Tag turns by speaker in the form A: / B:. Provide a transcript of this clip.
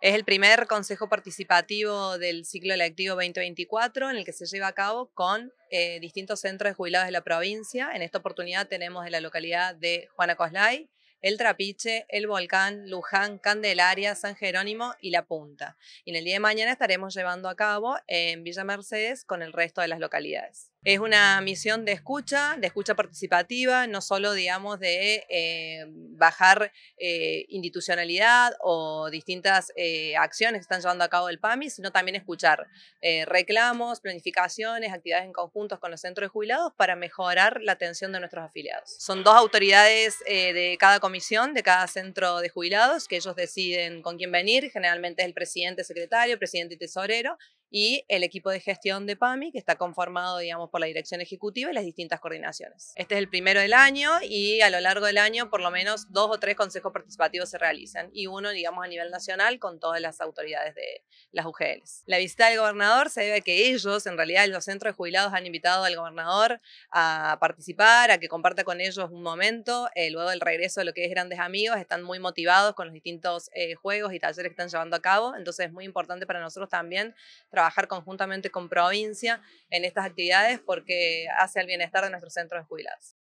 A: Es el primer consejo participativo del ciclo electivo 2024 en el que se lleva a cabo con eh, distintos centros de jubilados de la provincia. En esta oportunidad tenemos en la localidad de Juana El Trapiche, El Volcán, Luján, Candelaria, San Jerónimo y La Punta. Y en el día de mañana estaremos llevando a cabo en Villa Mercedes con el resto de las localidades. Es una misión de escucha, de escucha participativa, no solo, digamos, de eh, bajar eh, institucionalidad o distintas eh, acciones que están llevando a cabo el PAMI, sino también escuchar eh, reclamos, planificaciones, actividades en conjuntos con los centros de jubilados para mejorar la atención de nuestros afiliados. Son dos autoridades de cada comisión, de cada centro de jubilados, que ellos deciden con quién venir, generalmente es el presidente, secretario, presidente y tesorero, y el equipo de gestión de PAMI, que está conformado, digamos, por la dirección ejecutiva y las distintas coordinaciones. Este es el primero del año y a lo largo del año por lo menos dos o tres consejos participativos se realizan y uno, digamos, a nivel nacional con todas las autoridades de las UGLs. La visita del gobernador se debe a que ellos, en realidad, los centros de jubilados han invitado al gobernador a participar, a que comparta con ellos un momento. Eh, luego del regreso de lo que es Grandes Amigos, están muy motivados con los distintos eh, juegos y talleres que están llevando a cabo. Entonces es muy importante para nosotros también trabajar conjuntamente con provincia en estas actividades porque hace al bienestar de nuestros centros de jubilados.